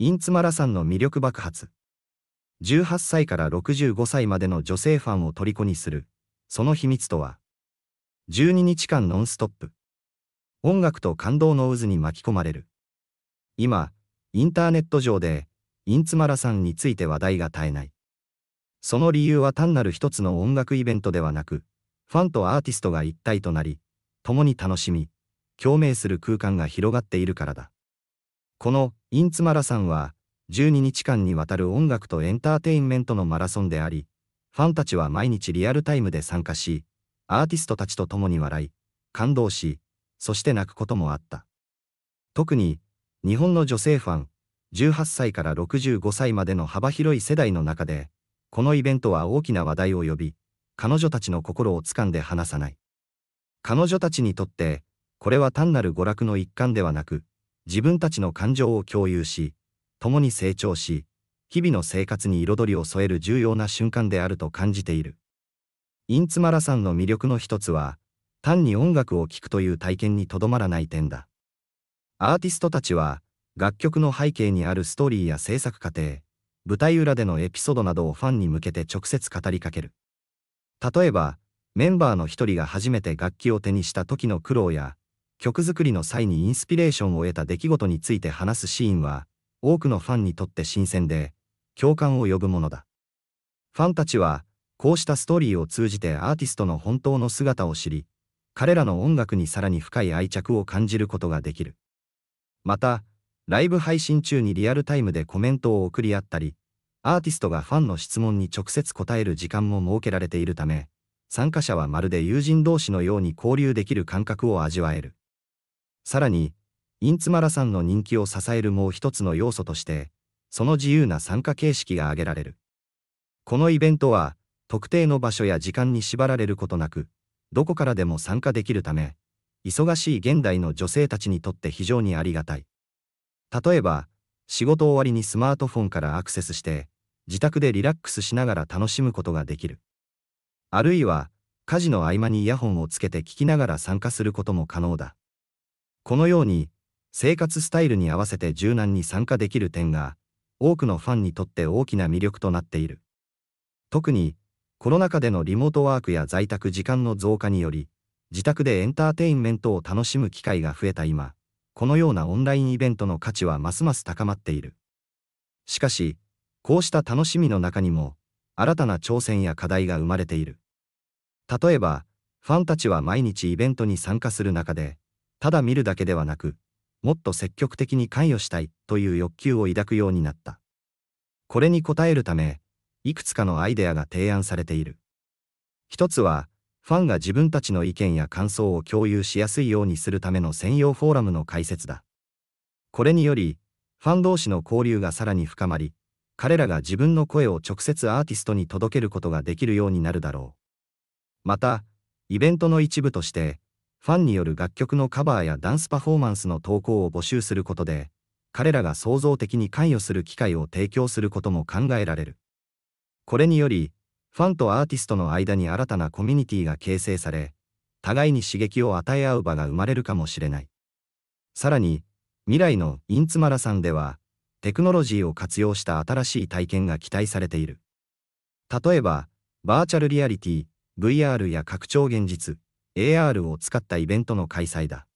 インツマラさんの魅力爆発。18歳から65歳までの女性ファンを虜にする、その秘密とは、12日間ノンストップ。音楽と感動の渦に巻き込まれる。今、インターネット上で、インツマラさんについて話題が絶えない。その理由は単なる一つの音楽イベントではなく、ファンとアーティストが一体となり、共に楽しみ、共鳴する空間が広がっているからだ。このインツマラさんは12日間にわたる音楽とエンターテインメントのマラソンであり、ファンたちは毎日リアルタイムで参加し、アーティストたちと共に笑い、感動し、そして泣くこともあった。特に、日本の女性ファン、18歳から65歳までの幅広い世代の中で、このイベントは大きな話題を呼び、彼女たちの心をつかんで離さない。彼女たちにとって、これは単なる娯楽の一環ではなく、自分たちの感情を共有し、共に成長し、日々の生活に彩りを添える重要な瞬間であると感じている。インツマラさんの魅力の一つは、単に音楽を聴くという体験にとどまらない点だ。アーティストたちは、楽曲の背景にあるストーリーや制作過程、舞台裏でのエピソードなどをファンに向けて直接語りかける。例えば、メンバーの一人が初めて楽器を手にした時の苦労や、曲作りの際にインスピレーションを得た出来事について話すシーンは、多くのファンにとって新鮮で、共感を呼ぶものだ。ファンたちは、こうしたストーリーを通じてアーティストの本当の姿を知り、彼らの音楽にさらに深い愛着を感じることができる。また、ライブ配信中にリアルタイムでコメントを送り合ったり、アーティストがファンの質問に直接答える時間も設けられているため、参加者はまるで友人同士のように交流できる感覚を味わえる。さらに、インツマラさんの人気を支えるもう一つの要素として、その自由な参加形式が挙げられる。このイベントは、特定の場所や時間に縛られることなく、どこからでも参加できるため、忙しい現代の女性たちにとって非常にありがたい。例えば、仕事終わりにスマートフォンからアクセスして、自宅でリラックスしながら楽しむことができる。あるいは、家事の合間にイヤホンをつけて聞きながら参加することも可能だ。このように、生活スタイルに合わせて柔軟に参加できる点が、多くのファンにとって大きな魅力となっている。特に、コロナ禍でのリモートワークや在宅時間の増加により、自宅でエンターテインメントを楽しむ機会が増えた今、このようなオンラインイベントの価値はますます高まっている。しかし、こうした楽しみの中にも、新たな挑戦や課題が生まれている。例えば、ファンたちは毎日イベントに参加する中で、ただ見るだけではなく、もっと積極的に関与したいという欲求を抱くようになった。これに応えるため、いくつかのアイデアが提案されている。一つは、ファンが自分たちの意見や感想を共有しやすいようにするための専用フォーラムの開設だ。これにより、ファン同士の交流がさらに深まり、彼らが自分の声を直接アーティストに届けることができるようになるだろう。また、イベントの一部として、ファンによる楽曲のカバーやダンスパフォーマンスの投稿を募集することで、彼らが創造的に関与する機会を提供することも考えられる。これにより、ファンとアーティストの間に新たなコミュニティが形成され、互いに刺激を与え合う場が生まれるかもしれない。さらに、未来のインツマラさんでは、テクノロジーを活用した新しい体験が期待されている。例えば、バーチャルリアリティ、VR や拡張現実、AR を使ったイベントの開催だ。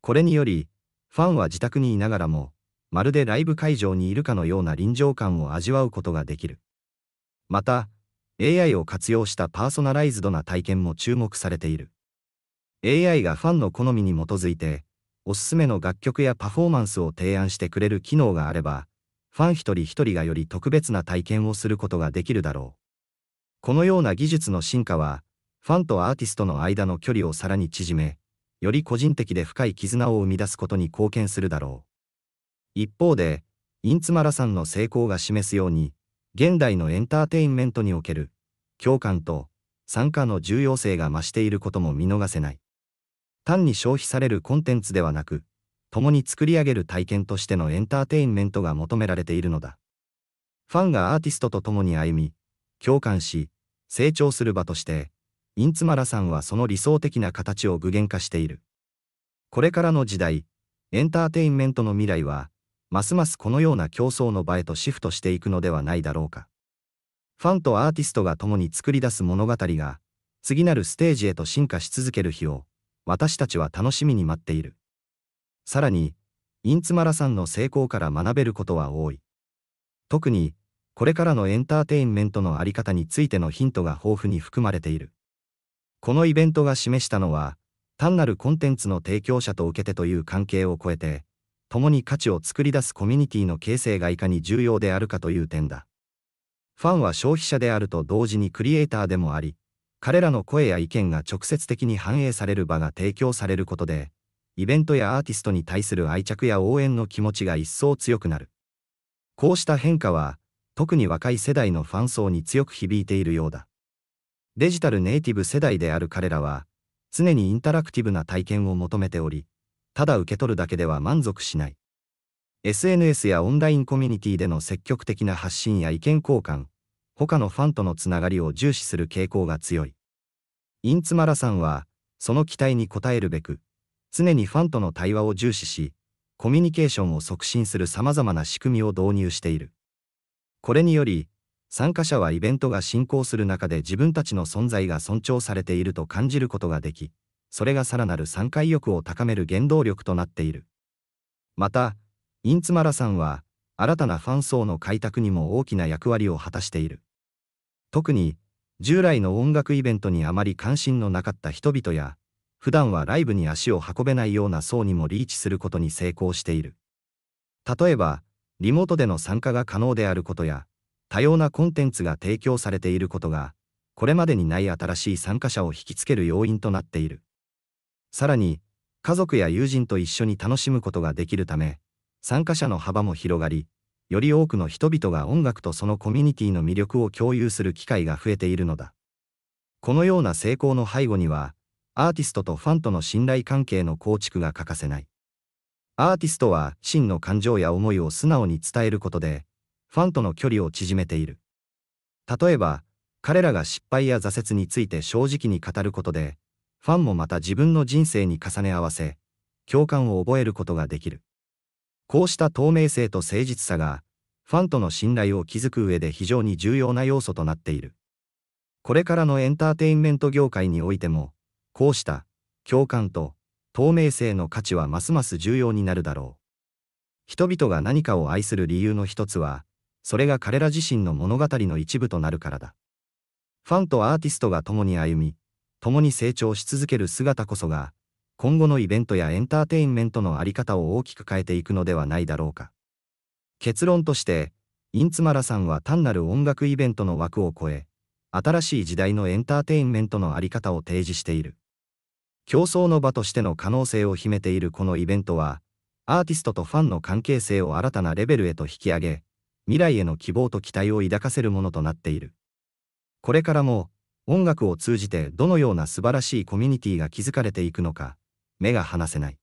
これにより、ファンは自宅にいながらも、まるでライブ会場にいるかのような臨場感を味わうことができる。また、AI を活用したパーソナライズドな体験も注目されている。AI がファンの好みに基づいて、おすすめの楽曲やパフォーマンスを提案してくれる機能があれば、ファン一人一人がより特別な体験をすることができるだろう。このような技術の進化は、ファンとアーティストの間の距離をさらに縮め、より個人的で深い絆を生み出すことに貢献するだろう。一方で、インツマラさんの成功が示すように、現代のエンターテインメントにおける共感と参加の重要性が増していることも見逃せない。単に消費されるコンテンツではなく、共に作り上げる体験としてのエンターテインメントが求められているのだ。ファンがアーティストと共に歩み、共感し、成長する場として、インツマラさんはその理想的な形を具現化している。これからの時代、エンターテインメントの未来は、ますますこのような競争の場へとシフトしていくのではないだろうか。ファンとアーティストが共に作り出す物語が、次なるステージへと進化し続ける日を、私たちは楽しみに待っている。さらに、インツマラさんの成功から学べることは多い。特に、これからのエンターテインメントのあり方についてのヒントが豊富に含まれている。このイベントが示したのは、単なるコンテンツの提供者と受け手という関係を超えて、共に価値を作り出すコミュニティの形成がいかに重要であるかという点だ。ファンは消費者であると同時にクリエイターでもあり、彼らの声や意見が直接的に反映される場が提供されることで、イベントやアーティストに対する愛着や応援の気持ちが一層強くなる。こうした変化は、特に若い世代のファン層に強く響いているようだ。デジタルネイティブ世代である彼らは、常にインタラクティブな体験を求めており、ただ受け取るだけでは満足しない。SNS やオンラインコミュニティでの積極的な発信や意見交換、他のファンとのつながりを重視する傾向が強い。インツマラさんは、その期待に応えるべく、常にファンとの対話を重視し、コミュニケーションを促進する様々な仕組みを導入している。これにより、参加者はイベントが進行する中で自分たちの存在が尊重されていると感じることができ、それがさらなる参加意欲を高める原動力となっている。また、インツマラさんは、新たなファン層の開拓にも大きな役割を果たしている。特に、従来の音楽イベントにあまり関心のなかった人々や、普段はライブに足を運べないような層にもリーチすることに成功している。例えば、リモートでの参加が可能であることや、多様なコンテンツが提供されていることが、これまでにない新しい参加者を引きつける要因となっている。さらに、家族や友人と一緒に楽しむことができるため、参加者の幅も広がり、より多くの人々が音楽とそのコミュニティの魅力を共有する機会が増えているのだ。このような成功の背後には、アーティストとファンとの信頼関係の構築が欠かせない。アーティストは真の感情や思いを素直に伝えることで、ファンとの距離を縮めている。例えば、彼らが失敗や挫折について正直に語ることで、ファンもまた自分の人生に重ね合わせ、共感を覚えることができる。こうした透明性と誠実さが、ファンとの信頼を築く上で非常に重要な要素となっている。これからのエンターテインメント業界においても、こうした共感と透明性の価値はますます重要になるだろう。人々が何かを愛する理由の一つは、それが彼ら自身の物語の一部となるからだ。ファンとアーティストが共に歩み、共に成長し続ける姿こそが、今後のイベントやエンターテインメントのあり方を大きく変えていくのではないだろうか。結論として、インツマラさんは単なる音楽イベントの枠を超え、新しい時代のエンターテインメントのあり方を提示している。競争の場としての可能性を秘めているこのイベントは、アーティストとファンの関係性を新たなレベルへと引き上げ、未来への希望と期待を抱かせるものとなっている。これからも、音楽を通じてどのような素晴らしいコミュニティが築かれていくのか、目が離せない。